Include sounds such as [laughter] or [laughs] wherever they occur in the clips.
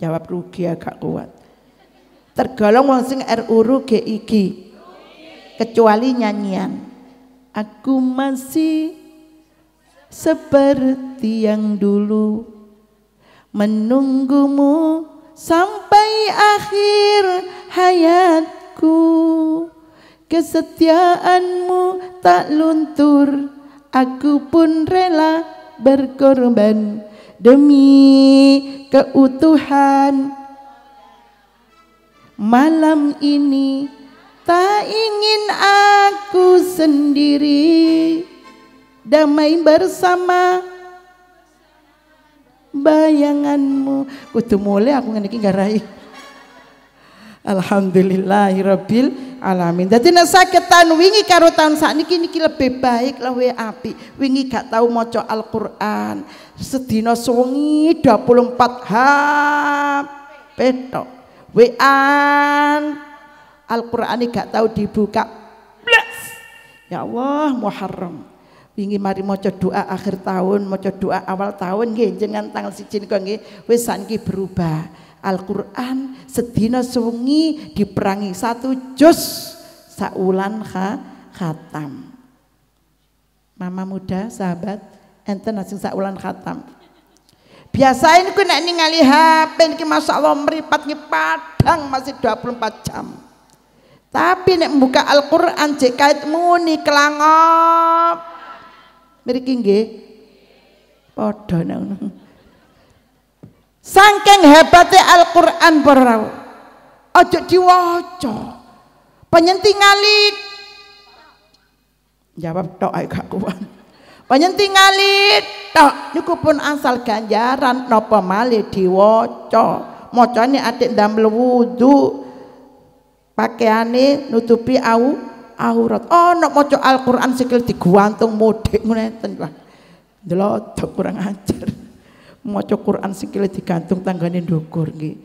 Jawab rugi agak kuat. Tergolong wong sing RU rugi iki. Kecuali nyanyian. Aku masih seperti yang dulu menunggumu sampai akhir hayatku kesetiaanmu tak luntur aku pun rela berkorban demi keutuhan malam ini tak ingin aku sendiri damai bersama bayanganmu kutu mulai aku ngendiki garai Alhamdulillahirabbil alamin. jadi nek saged wingi karo taun sakniki niki lebih baik we api. Wingi gak tahu maca Al-Qur'an. sedino suwengi 24 HP tok. We an Al-Qur'an gak tahu dibuka. Bless. Ya Allah, Muharram. Wingi mari co doa akhir tahun, co doa awal tahun nggih jenengan tanggal 1 kau nggih We saniki berubah. Al-Quran sedina sungi diperangi satu juz saulan ha khatam mama muda sahabat enten langsung saulan khatam ini ku nak ningali HP ini Masya Allah meripat ini padang masih 24 jam tapi nak buka Al-Qur'an cek kait muni kelangop mriki nggih padha nang Saking hebatnya Al-Quran berau. Ojo diwoco. Penyenti ngalit. Jawab tok ayo gak kuat. Penyenti ngalit tok. Niku pun asal ganjaran. Nopo mali diwoco. ini adik damel wudhu. Pakaiannya nutupi au aurat. Oh nak maca Al-Qur'an sikil diguantung mudik ngene ten lah. kurang ajar maca Quran sikile digantung tanggane ndukur nggih.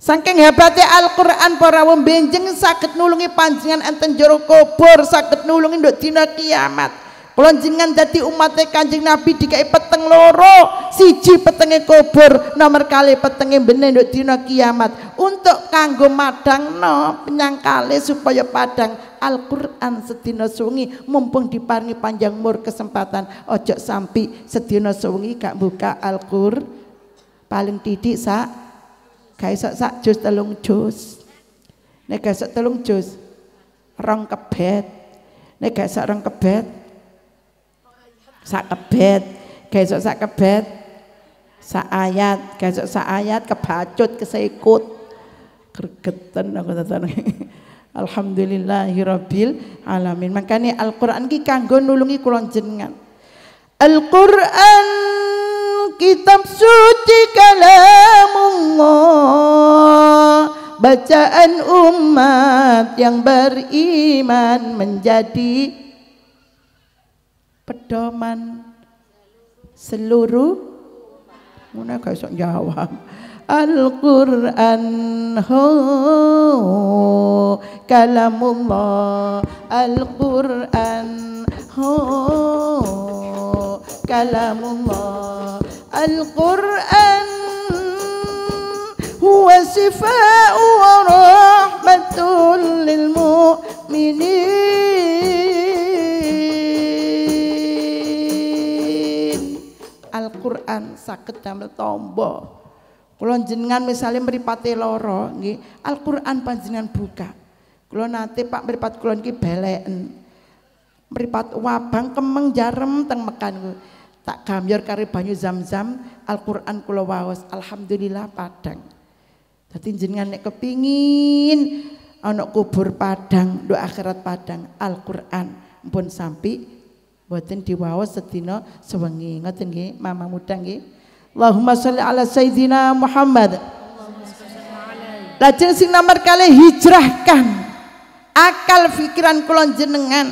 Saking hebatnya Al-Qur'an para wong benjing sakit nulungi panjangan enten jero kubur, sakit nulungi nduk dina kiamat. Kalau jengan jadi umat Kanjeng Nabi dikai peteng loro, siji petenge kubur, nomor kali petenge bener di dino kiamat. Untuk kanggo madang penyang penyangkale supaya padang Al-Qur'an sedina sungi mumpung diparingi panjang mur kesempatan ojo sampi sedina sungi gak buka Al-Qur'an paling titik sak gak iso sak jus telung jus. Nek gak telung jus rong kebet. Nek gak rong kebet sak kebet gesok sak kebet sak ayat gesok sak ayat kebacut kesekut kergetan aku tetan [laughs] Alhamdulillahirabbil alamin makanya Al-Qur'an ki kanggo nulungi kula jenengan Al-Qur'an kitab suci kalamullah bacaan umat yang beriman menjadi pedoman seluruh mana kau sok jawab Al-Quran Ho, kalamullah Al-Quran Ho, kalamullah Al-Quran huwa sifat wa sakit damel tombol, kalau jenengan misalnya meripati loro, nggih, Al-Qur'an panjenengan buka. kalau nate Pak meripat kulon ini belen. meripat wabang kemeng jarem teng Mekan Tak gamyor kari banyu zam-zam, Al-Qur'an kula wawas. Alhamdulillah padang. tapi jenengan nek kepingin anak kubur padang, do akhirat padang, Al-Qur'an pun sampi buatin diwawas sedina sewengi Ngerti nggih mama muda nggih Allahumma salli ala sayyidina Muhammad Lajeng sing nomor kali hijrahkan akal pikiran kulon jenengan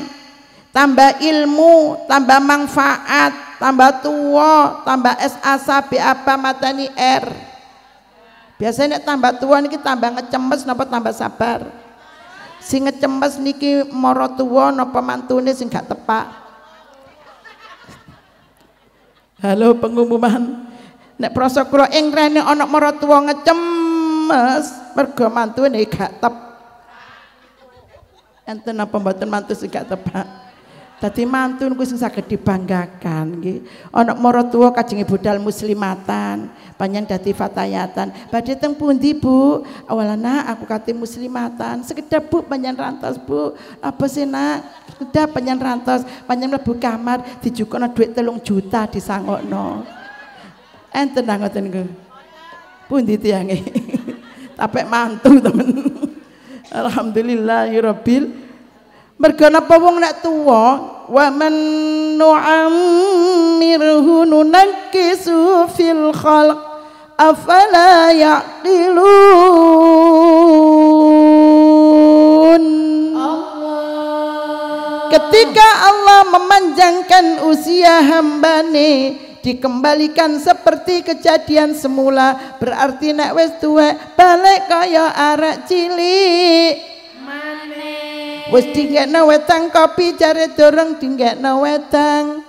tambah ilmu, tambah manfaat, tambah tua, tambah SASA, apa matani R. Biasanya tambah tua niki tambah ngecemes napa tambah sabar. Sing ngecemes niki moro tua napa mantune sing gak tepak. Halo pengumuman nek prasa kula ing rene ana maratuwa ngecemes mergo mantune gak tep enten apa mboten mantu sing gak tebak Tadi mantu niku sing saged dibanggakan nggih. Ana maratuwa kajenge budal muslimatan, panjen dadi fatayatan. Badhe teng pundi, Bu? Awalana aku kate muslimatan. Sekedap Bu panjen rantos, Bu. Apa sih, Nak? Sekedap panjen rantos, panjen mlebu kamar dijukono dhuwit telung juta disangokno. Enten ta ngoten niku. Pundi tiange? [laughs] Tapek mantu, temen. Alhamdulillah ya rabbil Mergo napa wong nek tuwa wa man nu'ammirhu nunakisu fil khalq afala yaqilun Allah Ketika Allah memanjangkan usia hambane dikembalikan seperti kejadian semula berarti nek wis tuwek balik kaya arek cilik maneh wis dinggekno wetang kopi jare dorong dinggekno wetang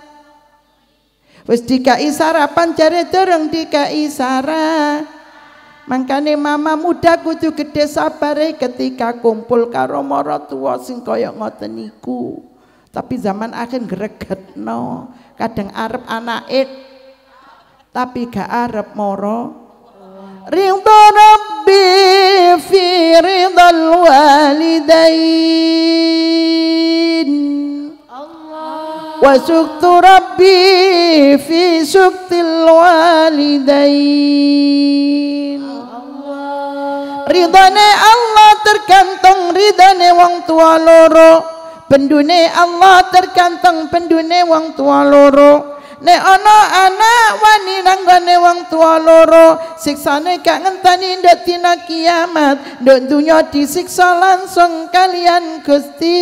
wis dikai sarapan jare dorong dikai sarapan Mangkane mama muda kudu gede sabare ketika kumpul karo moro tua sing kaya ngoten niku. Tapi zaman akhir no Kadang arep anake tapi gak arep moro Ridho rabbi fi ridhal walidain wa suktu rabbi fi suktil walidain ridhane Allah tergantung ridhane wong tua loro pendune Allah tergantung pendune wong tua loro nek ana anak wani nanggone wong tua loro siksane gak ngenteni ndek dina kiamat ndek dunya disiksa langsung kalian Gusti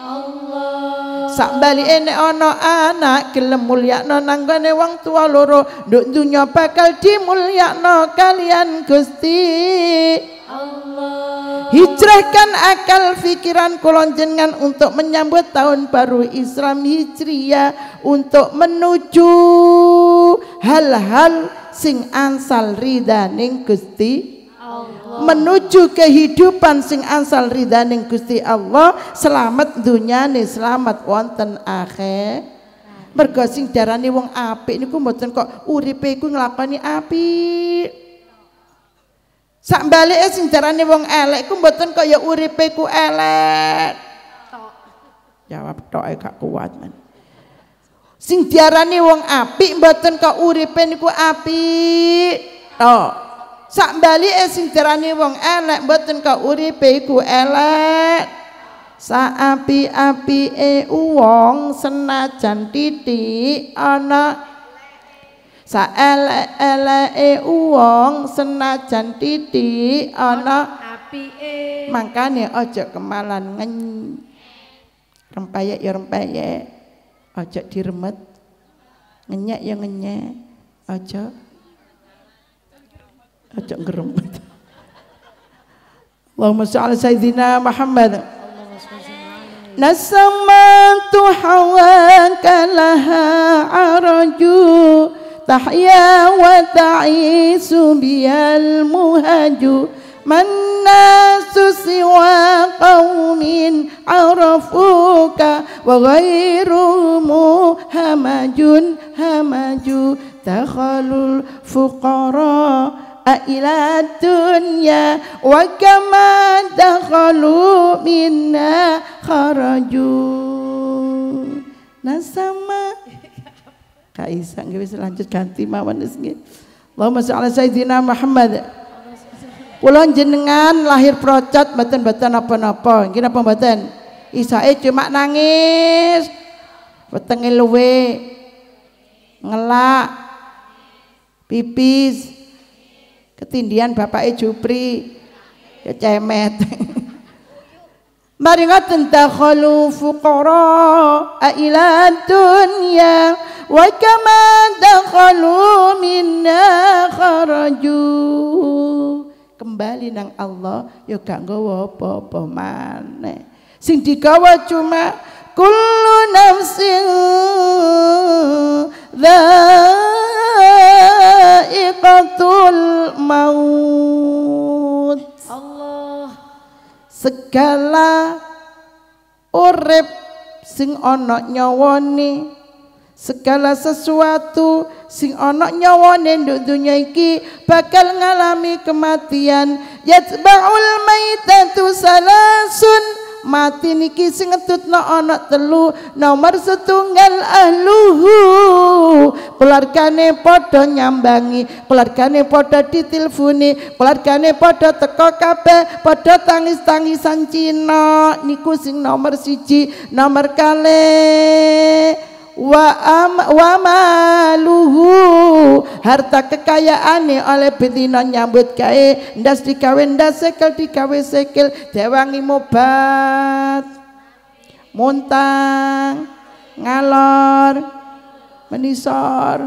Allah sak balike nek ana anak gelem mulyakno nanggone wong tua loro ndek dunya bakal dimulyakno kalian Gusti Hijrahkan akal fikiran kulon untuk menyambut tahun baru Islam Hijriah untuk menuju hal-hal sing ansal ridaning Gusti menuju kehidupan sing ansal ridaning Gusti Allah selamat dunia nih selamat wonten akhir mergo sing darani wong apik niku mboten kok uripe iku nglakoni apik Sak balike sing jarane wong elek ku mboten ya uripe ku elek. Tok. Jawab tok e gak kuat men. Sing diarani wong apik mboten kok uripe niku apik. Tok. Sak balike sing diarani wong elek mboten kok uripe iku elek. Sa api e wong senajan titik ana sa ele Saelek-eleke wong senajan titik api e Mangkane ojo kemalan ngen. rempaye ya rempaye ojo diremet. Ngenyek ya ngenyek. ojo ojo geremet [laughs] Allahumma sholli sayyidina Muhammad. نسمت hawa kalaha arju تحيا وتعيس بها المهج ما الناس سوى قوم عرفوك وغيرهم همج همج دخل الفقراء إلى الدنيا وكما دخلوا منا خرجوا نسمع Kak Isa nggih wis lanjut ganti mawon wis nggih. Allahumma sholli ala sayidina Muhammad. Kula jenengan lahir procot mboten-mboten apa-napa. Nggih napa mboten? Isake cuma nangis. Wetenge luwe. Ngelak. Pipis. Ketindian bapake Jupri. Ya cemet. [laughs] Maringatan takhalu fuqara ila dunya wa kama takhalu minna kharaju kembali nang Allah ya gak nggawa apa-apa maneh sing digawa cuma kullu nafsin dha'iqatul maut segala urip sing ana nyawane segala sesuatu sing ana nyawane nduk dunya iki bakal ngalami kematian yatba'ul maitatu salasun mati niki sing ngedutno ana telu nomor setunggal ahluhu keluargane padha nyambangi keluargane padha ditilfuni keluargane padha teko kabeh padha tangis-tangisan Cina niku sing nomor siji nomor kalih wa am, wa maluhu harta kekayaane oleh betina nyambut gawe ndas digawe ndas sekel digawe sekel dewangi mobat montang ngalor menisor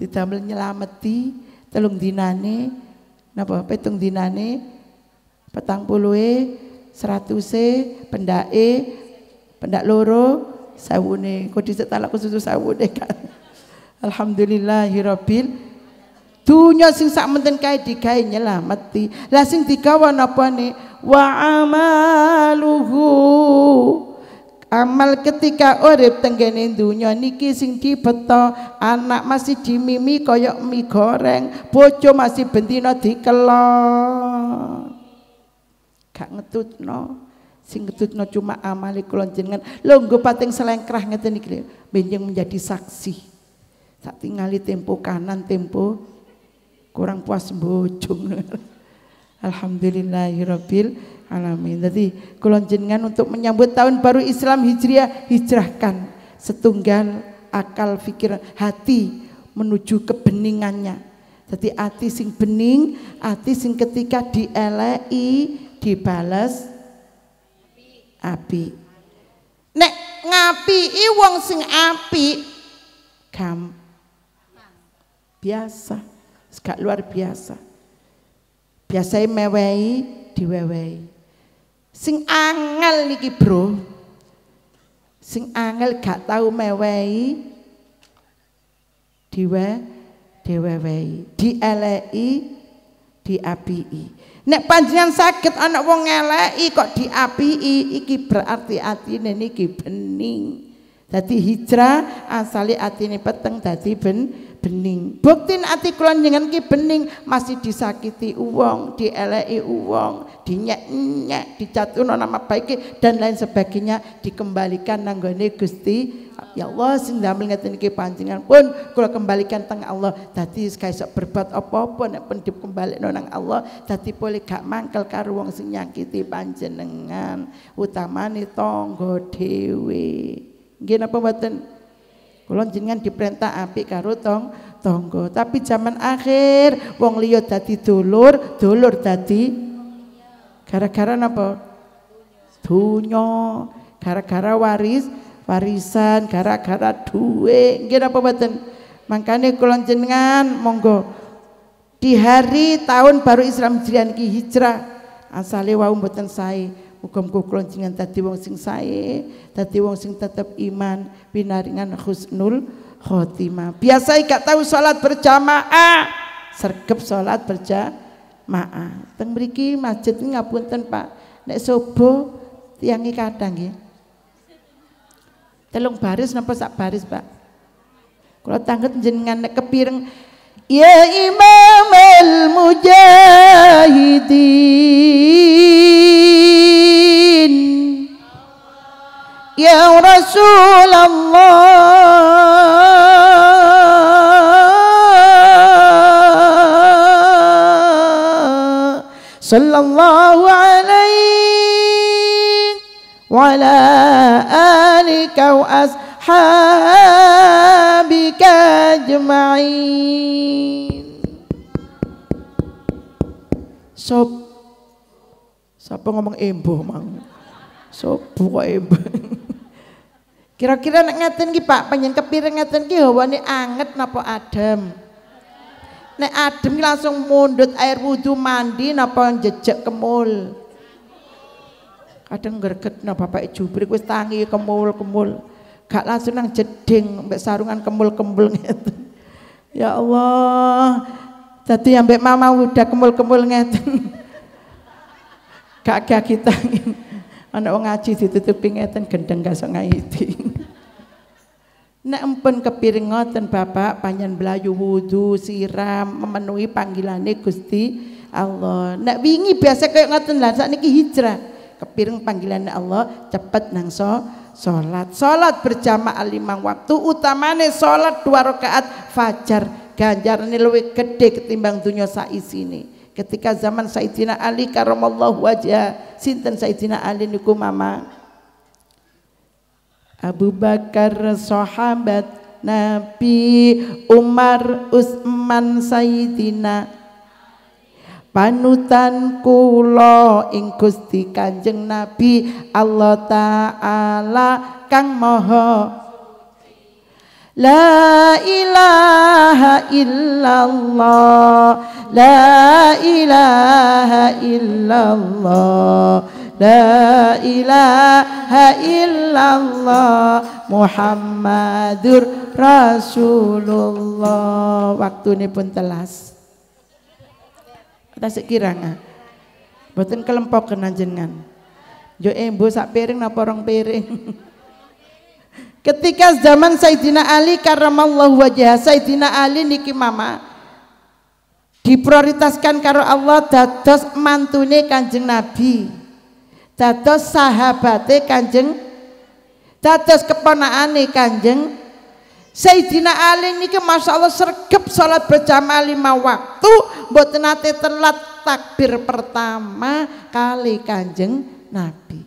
ditambil nyelameti telung dinane napa petung dinane petang puluhe seratuse pendae Pendak loro sawune kodhisik talak kususu sawune kan. Alhamdulillahirabbil Dunya sing sak menten kae digawe nyelameti. Lah sing digawe napa ne? Wa amaluhu. Amal ketika urip tenggene dunya niki sing dibeto, anak masih dimimi koyok mi goreng, bojo masih bendina dikelon. Gak no sing ketutno cuma amali kula jenengan lho nggo pating selengkrah ngeten iki benjing menjadi saksi Saat tingali tempo kanan tempo kurang puas bojong [laughs] Alhamdulillahirabbil alamin. Jadi kula jenengan untuk menyambut tahun baru Islam Hijriah hijrahkan setunggal akal fikir hati menuju kebeningannya. Jadi hati sing bening, hati sing ketika dielei, dibales, api, Nek i wong sing api kam Biasa, gak luar biasa. biasa mewei mewei diwewei Sing angel niki, Bro. Sing angel gak tahu mewei diwe diwewei dieleki, diapii. Nek panjenengan sakit anak wong eleki kok diapii, iki berarti atine niki bening. Dadi hijrah asale atine peteng dadi ben bening. Buktin ati kula jenengan ki bening masih disakiti uang dielai uang dinyek-nyek, dicatuno nama baik dan lain sebagainya dikembalikan nanggone Gusti Ya Allah sing melihat ini iki pun kalo kembalikan teng Allah. tadi kaisok berbuat apa-apa nek pun dikembalekno nang Allah, tadi boleh gak mangkel karo wong sing nyakiti panjenengan, utamane tangga dhewe. Nggih Kulon jenengan diperintah api karutong tonggo. Tapi zaman akhir wong liya dadi dulur, dulur dadi gara-gara napa? Dunyo. gara-gara waris, warisan, gara-gara duwe. Nggih apa mboten? Mangkane kulon jenengan monggo di hari tahun baru Islam Hijrian ki hijrah asale wau mboten sae Muga-muga tadi jenengan wong sing sae, dadi wong sing tetep iman, binaringan husnul khotimah. Biasa gak tahu salat berjamaah, sergep salat berjamaah. Teng mriki masjid ngapunten Pak, nek subuh tiangi kadang ya. Telung baris napa sak baris, Pak? Kalau tangget jenengan nek kepireng Ya Imam al-Mujahidin رسول الله صلى الله عليه وعلى آلك وأصحابك أجمعين صب صب ngomong embo mang? صب kok embo? Kira-kira nek ngeten ki Pak, panjen kepireng ngeten ki hawane anget napa adem? Nek adem langsung mundut air wudhu mandi napa jejek kemul? Kadang greget napa Bapak Jubrik wis tangi kemul-kemul. kak langsung nang jeding mbek sarungan kemul-kemul ngeten. Ya Allah. yang ambek mama udah kemul-kemul ngeten. Gak gak kita ini. Ana wong ngaji ditutupi ngeten gendeng gasok ngaiti. Nek empun kepiring ngoten Bapak panjen belayu wudu siram memenuhi panggilane Gusti Allah. Nek wingi biasa kaya ngoten lah sakniki hijrah. Kepiring panggilane Allah cepet nang so salat. Salat berjamaah lima waktu utamane salat dua rakaat fajar ganjarane luwih gedhe ketimbang dunya nih ketika zaman Sayyidina Ali karamallahu wajah sinten Sayyidina Ali niku mama Abu Bakar sahabat Nabi Umar Utsman Sayyidina panutan kula ing Gusti Kanjeng Nabi Allah taala kang Moho. La ilaha illallah La ilaha illallah La ilaha illallah Muhammadur Rasulullah Waktu ini pun telas Kita sekiranya Buatan kelompok kenanjengan Jo embo sak piring napa orang piring [laughs] Ketika zaman Sayyidina Ali karamallahu wajah Sayyidina Ali niki mama diprioritaskan karo Allah dados mantune Kanjeng Nabi. Dados sahabate Kanjeng dados keponakane Kanjeng Sayyidina Ali niki Masya Allah sergep sholat berjamaah lima waktu buat nate telat takbir pertama kali kanjeng Nabi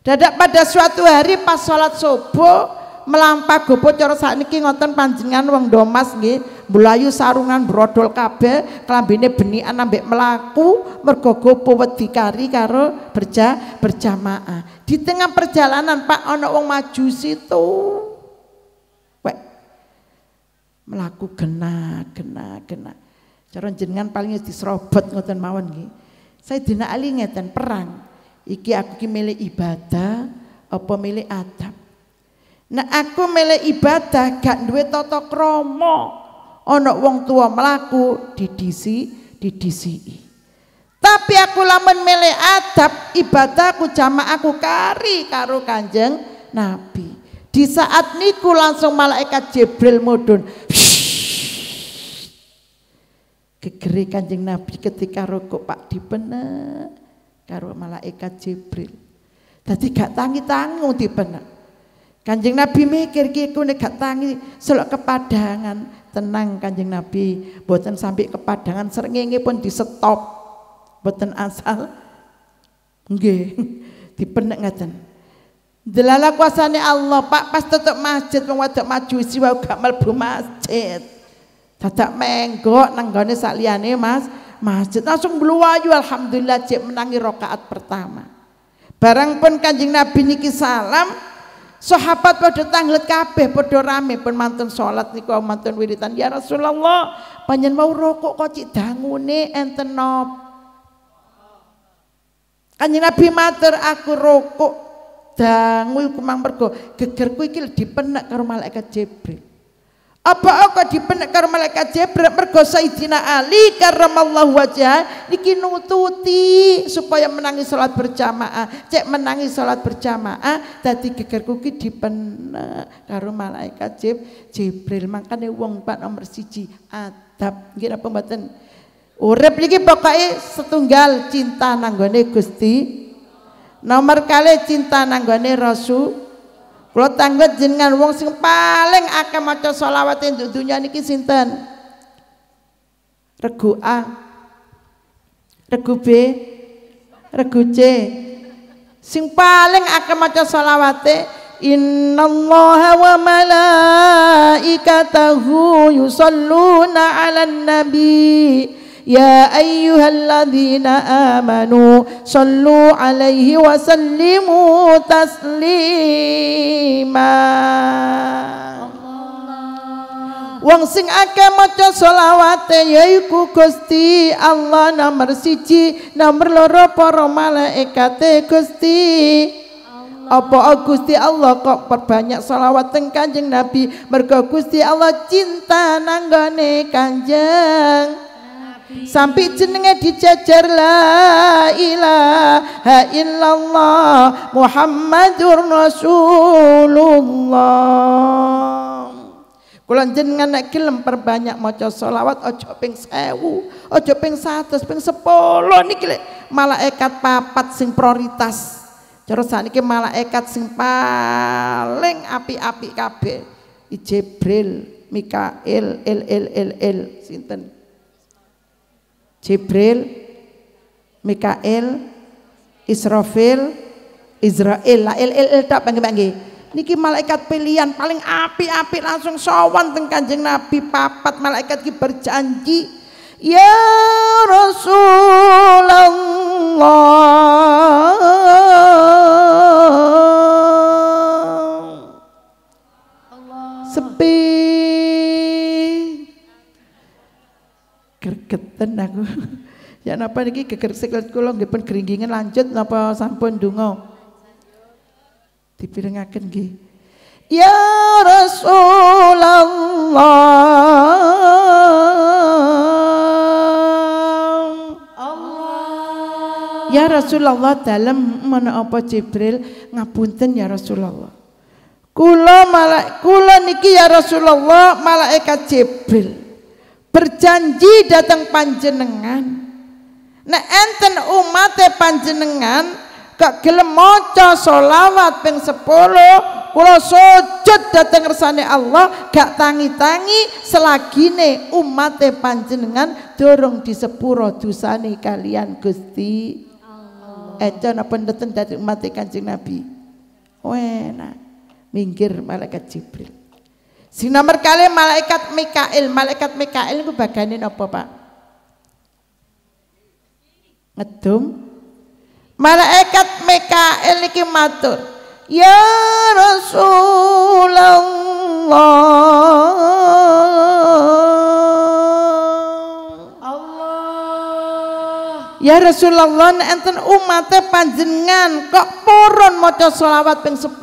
dadak pada suatu hari pas sholat subuh melampah gopo cara saat niki ngoten panjenengan wong domas nggih bulayu sarungan brodol kabe kelambine beni ambek melaku mergo gopo wedi kari karo berja berjamaah di tengah perjalanan Pak ono wong majusi itu wek melaku gena gena gena cara jenengan paling disrobot ngoten mawon nggih saya dina ali ngeten perang iki aku ki ibadah apa milih adab Nek aku milih ibadah gak duwe tata krama. Ana wong tua melaku di DC di didisi. Tapi aku lamun milih adab ibadahku aku kari karo Kanjeng Nabi. Di saat niku langsung malaikat Jibril modun, Kegeri Kanjeng Nabi ketika rokok Pak dipenek karo malaikat Jibril. Tadi gak tangi-tangu dipenek. Kanjeng Nabi mikir ki aku nek tangi selok kepadangan. Tenang Kanjeng Nabi, boten sampai kepadangan serengenge pun di stop. Boten asal nggih [laughs] dipenek ngaten. Delala kuasane Allah, Pak pas tutup masjid wong wedok maju wae gak mlebu masjid. Dadak menggok nenggone sak liyane Mas masjid langsung bluwayu alhamdulillah cek menangi rakaat pertama. Barang pun Kanjeng Nabi niki salam, Sahabat pada tanglet kabeh pada rame pun mantun salat niku oh, mantun wiritan ya Rasulullah panjen mau rokok kok cik dangune enten nop Nabi matur aku rokok dangu kumang mang mergo gegerku iki dipenek karo malaikat Jibril apa aku dipenek karo malaikat Jibril mergo Sayyidina Ali karramallahu wajah niki nututi supaya menangi salat berjamaah. Cek menangi salat berjamaah dadi gegerku ki dipenek karo malaikat Jib, Jibril. Makane wong pak nomor siji adab. Nggih apa mboten? Urip iki pokoke setunggal cinta nanggone Gusti. Nomor kali cinta nanggone Rasul kalau tanglet jenengan wong sing paling akeh maca selawat ing dunya niki sinten? Regu A. Regu B. Regu C. Sing paling akeh maca selawate Innallaha wa malaikatahu yusalluna 'alan nabi. يا أيها الذين آمنوا صلوا عليه وسلموا تسليما Wong sing akeh maca selawate yaiku Gusti Allah nomor siji, nomor loro para malaikate Gusti apa Gusti Allah kok perbanyak selawat teng Kanjeng Nabi mergo Gusti Allah cinta nanggone Kanjeng sampai jenenge dijajar la ilaha illallah Muhammadur Rasulullah Kula jenengan nek gelem perbanyak maca selawat aja ping 1000, aja ping 100, ping 10 niki lek malaikat papat sing prioritas. Cara malah ekat sing paling api-api kabeh. Jibril, Mikail, L L L L sinten? Jibril, Mikael, Israfil, Israel. Lah il il il tak panggil Niki malaikat pilihan paling api-api langsung sowan teng Kanjeng Nabi papat malaikat ki berjanji ya Rasulullah mboten aku. [laughs] Ya napa niki gegersik kula nggih pun geringgingen lanjut napa sampun donga. Dipirengaken nggih. Ya Rasulullah. Allah. Ya Rasulullah dalam mana apa Jibril ngapunten ya Rasulullah. Kula malak kula niki ya Rasulullah malaikat Jibril berjanji datang panjenengan nek enten umate panjenengan gak gelem maca solawat ping 10 kula sujud dateng ngersane Allah gak tangi-tangi selagine umate panjenengan dorong di disepuro dosane kalian Gusti Allah. Ejen apa ndeten dari umat Kanjeng Nabi. Wena minggir malaikat Jibril. Sing nomor kali malaikat Mikail, malaikat Mikail itu bagane apa Pak? Ngedum. Malaikat Mikail niki matur, "Ya Rasulullah." Allah. Ya Rasulullah enten umate panjenengan kok purun maca selawat ping 10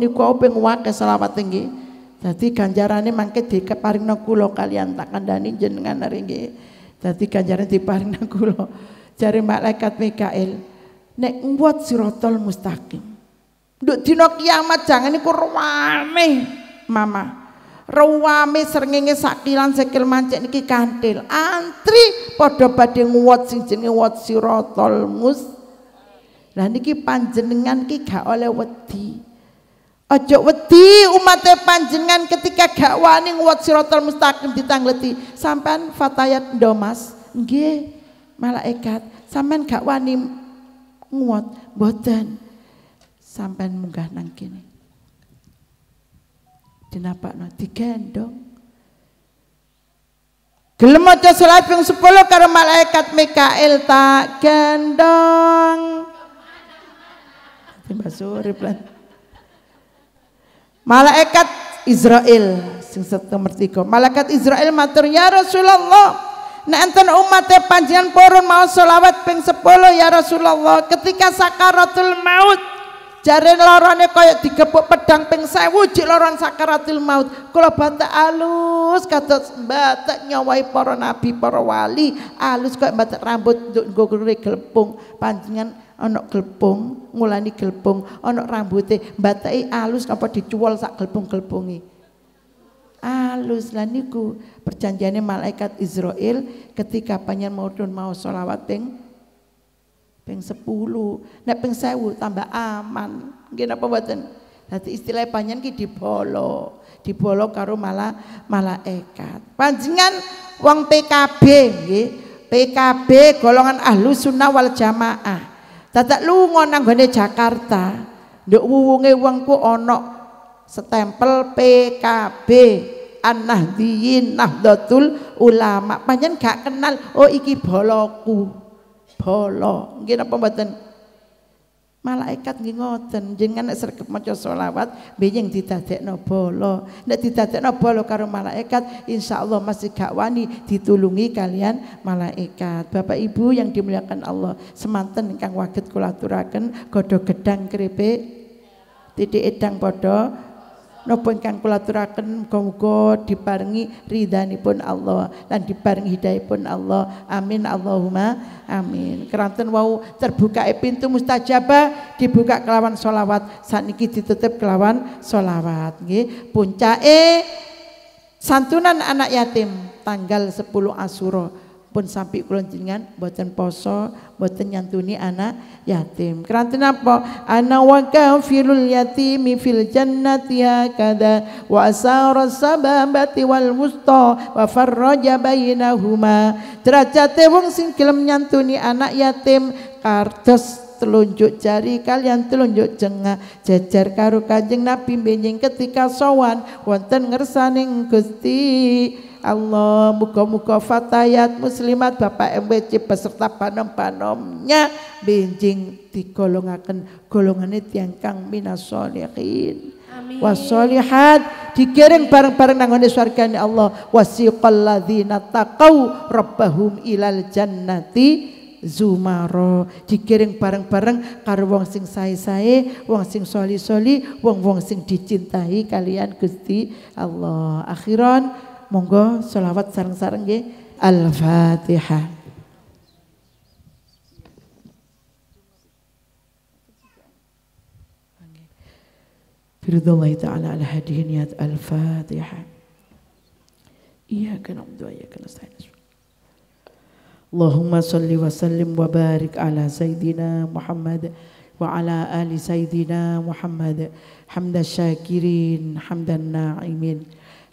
niku ping wakil selawat tinggi. Dadi ganjarane mangke keparing kula kalian tak dani jenengan niki. ganjaran di paring [laughs] kula. cari malaikat Mikail, nek nguwat sirotol mustaqim. Nduk dina kiamat jangan iku ruwame, Mama. Ruwame serengenge sakilan sekil mancik niki kantil. Antri padha badhe nguwat sing jenenge wat siratal mus. Lah niki panjenengan ki gak oleh wedi. Ojo wedi umate panjenengan ketika gak wani nguwat siratal mustaqim ditangleti. Sampean fatayat domas nggih malaikat. Sampean gak wani nguwat boten. Sampean munggah nang kene. no digendong. Gelem aja salat ping 10 karo malaikat Mikael tak gendong. Timbasuri plan. Malaikat Israel sing nomor tiga. Malaikat Israel matur ya Rasulullah. Nek enten umate panjenengan purun mau selawat ping 10 ya Rasulullah. Ketika sakaratul maut jari lorone kaya digepuk pedang ping 1000 jek loron sakaratul maut. Kalau bata alus kata bata nyawai para nabi, para wali, alus kaya bata rambut nggo regel pung panjenengan ana gelpung, ngulani gelpung, ana rambute batai alus apa dicuwol sak gelpung-gelpungi. Alus lan niku perjanjiane malaikat Israel ketika panjen maudun mau selawat ping ping 10, nek ping 1000 tambah aman. Nggih napa mboten? Dadi istilah panjen ki dibolo, dibolo karo malah malaikat. Panjenengan wong PKB nggih. PKB golongan ahlu sunnah wal jamaah Dadak lu ngonang gone Jakarta, dek wuwunge wong ku ana stempel PKB An-Nahdliyin Nahdlatul Ulama. Panjen gak kenal, oh iki boloku. bolok. Nggih napa malaikat nggih ngoten jenengan nek sregep maca selawat benjing didadekno bala nek didadekno bala karo malaikat insyaallah masih gak wani ditulungi kalian malaikat Bapak Ibu yang dimuliakan Allah semanten ingkang waget kula aturaken godho gedang keripik titik edang padha nopo ingkang kula aturaken muga-muga diparingi ridhanipun Allah lan diparingi hidayahipun Allah amin Allahumma amin keranten wau terbuka e pintu mustajabah dibuka kelawan solawat saniki ditutup kelawan solawat nggih puncake santunan anak yatim tanggal 10 Asuro pun sampai kulon jenengan buatan poso buatan nyantuni anak yatim keranten apa anak wa kafilul yatimi fil jannati hakada wa asara sababati wal musto wa farraja bayinahuma derajate wong sing gelem nyantuni anak yatim kardes telunjuk jari kalian telunjuk jengah jejer karo kanjeng Nabi benjing ketika sowan wonten ngersaning Gusti Allah muka-muka fatayat muslimat Bapak MWC beserta panom-panomnya binjing akan golongan itu yang kang minasolihin wasolihat dikiring bareng-bareng nanggone ini Allah wasiqal ladzina taqaw rabbahum ilal jannati zumaro dikiring bareng-bareng karo wong sing sae-sae wong sing soli-soli wong-wong sing dicintai kalian Gusti Allah akhiran monggo sholawat sarang sareng nggih Al-Fatihah. Biridullah ta'ala ala hadihin ya Al-Fatihah. Iyyaka na'budu wa iyyaka nasta'in. Allahumma salli wa sallim wa barik ala sayyidina Muhammad wa ala ali sayyidina Muhammad hamdan syakirin hamdan na'imin.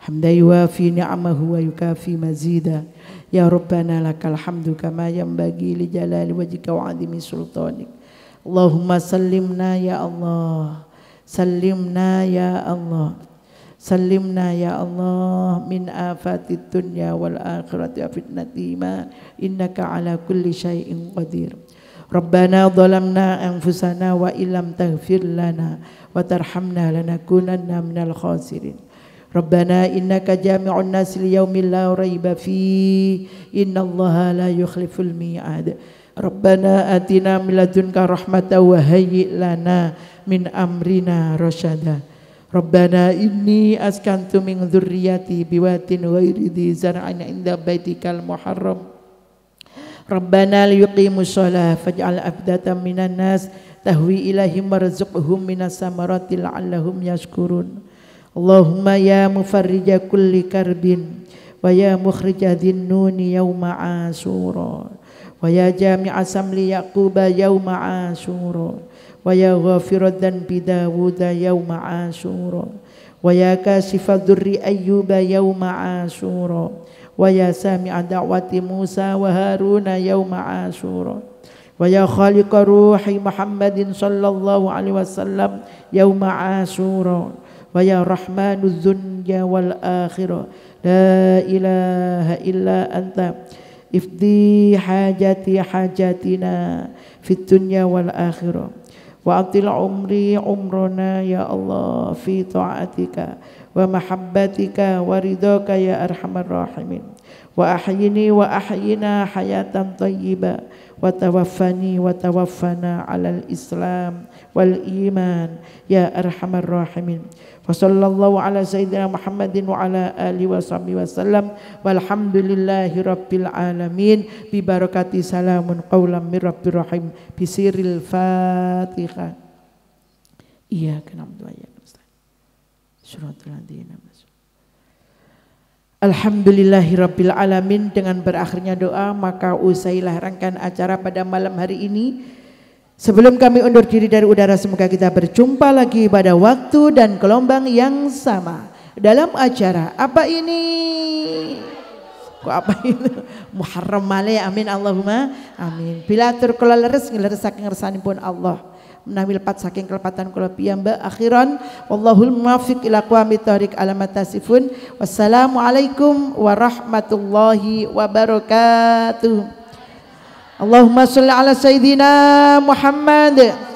Hamdulillah finya amahu ayukafi mazidah ya Rabbana lakaal hamduka masyam bagi lil jalal wajikawandim sultonic. Allahumma salimna ya Allah, salimna ya Allah, salimna ya Allah min afit dunya wal akhirat ya fitnatima. Inna ala kulli shayin qadir. Rabbana dzalamna, yang wa ilam taqfir lana, wa tarhamna lana kunan namnal qasirin. Rabbana innaka jami'un nas liyaumil la raiba fi innallaha la yukhliful mi'ad. Rabbana atina min ladunka lana min amrina rasyada. Rabbana inni askantu min dzurriyyati biwatin ghairi inda baitikal muharram. Rabbana liyuqimus shalah faj'al afdatan minan tahwi ilaihim warzuqhum minas samarati Allahumma ya mufarrija kulli karbin wa ya mukhrija dhinnuni yawma asura wa ya Jam'i asamli yaquba yawma asura wa ya ghafira dhanbi dawuda yawma asura wa ya kashifa dhurri ayyuba yawma asura wa ya sami'a da'wati Musa wa Haruna yawma asura ويا خالق روح محمد صلى الله عليه وسلم يوم عاشوراء wa ya rahmanuz dunya wal akhirah la ilaha illa anta ifdi hajati hajatina fit wal akhirah wa atil umri umrona ya Allah fi ta'atika wa mahabbatika wa ya arhamar wa ahyini wa ahyina hayatan tayyibah wa tawaffani wa islam wal iman ya arhamar rahimin wa sallallahu ala sayyidina muhammadin wa ala alihi wa sahbihi wa sallam rabbil alamin bi barakati salamun qawlan min rabbir iya doa ya suratul Alhamdulillahirabbil dengan berakhirnya doa maka usailah rangkaian acara pada malam hari ini. Sebelum kami undur diri dari udara semoga kita berjumpa lagi pada waktu dan gelombang yang sama dalam acara apa ini? Kok apa itu? [laughs] Muharram malai amin Allahumma amin. Bila tur leres ngleres pun Allah menawil pat saking kelepatan kula piyambak akhiran wallahul muwaffiq ila qawamit thariq alamat tasifun wassalamualaikum warahmatullahi wabarakatuh Allahumma salli ala sayyidina Muhammad